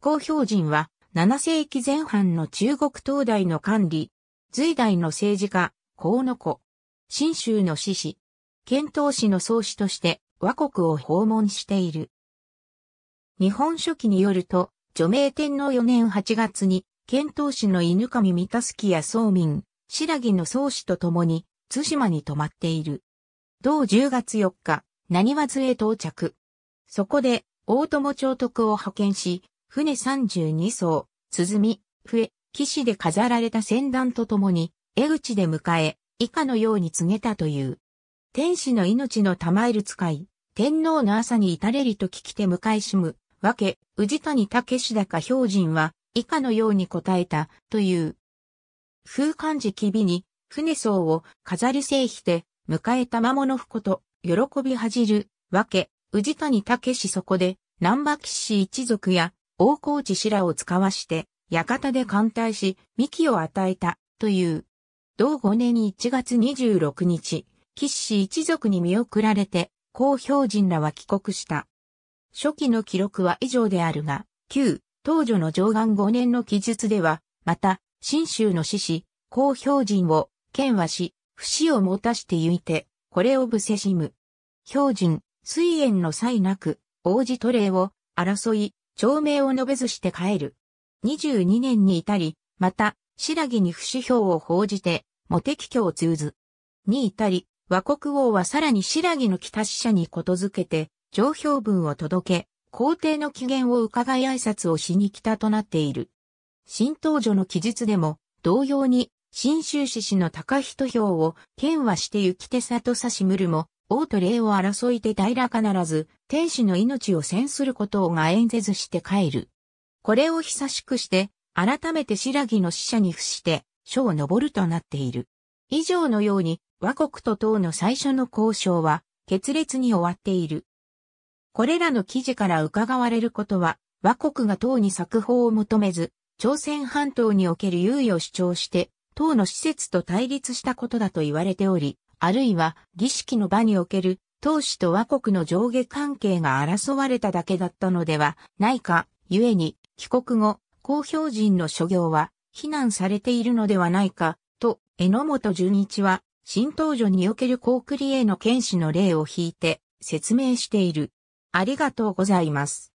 光標人は7世紀前半の中国東大の管理、隋代の政治家、河野子、新州の志士、遣唐使の宗師として和国を訪問している。日本書紀によると、除名天皇4年8月に、遣唐使の犬神三田月や宗民、白木の宗師と共に、津島に泊まっている。同10月4日、何和津へ到着。そこで、大友朝徳を派遣し、船32艘、鼓、笛、騎士で飾られた船団と共に、江口で迎え、以下のように告げたという。天使の命の玉いる使い、天皇の朝に至れりと聞きて迎えしむ、わけ、宇治谷武志高標人は、以下のように答えた、という。風漢字きびに、船層を飾り製ひて、迎えた魔物不こと、喜び恥じる、わけ、宇治谷武志そこで、南馬騎士一族や、大河内白を使わして、館で艦隊し、幹を与えた、という。同5年1月26日、騎士一族に見送られて、公表人らは帰国した。初期の記録は以上であるが、旧、東女の上岸5年の記述では、また、新州の志士、公表人を、剣はし、不死を持たしてゆいて、これをぶせしむ。標人、水炎の際なく、王子トレイを、争い、町明を述べずして帰る。22年に至り、また、白木に不死票を報じて、茂木教を通ず。に至り、和国王はさらに白木の北使者にことづけて、上評文を届け、皇帝の機嫌を伺い挨拶をしに来たとなっている。新登場の記述でも、同様に、新州市氏の高人票を、県はして行き手里差しむるも、王と霊を争いて平らかならず、天使の命を戦することをが演説して帰る。これを久しくして、改めて白木の使者に伏して、書を登るとなっている。以上のように、和国と党の最初の交渉は、決裂に終わっている。これらの記事から伺われることは、和国が党に作法を求めず、朝鮮半島における優位を主張して、党の施設と対立したことだと言われており、あるいは儀式の場における、当主と和国の上下関係が争われただけだったのではないか、ゆえに、帰国後、公表人の諸行は、非難されているのではないか、と、榎本純一は、新登場における高栗クリへの剣士の例を引いて、説明している。ありがとうございます。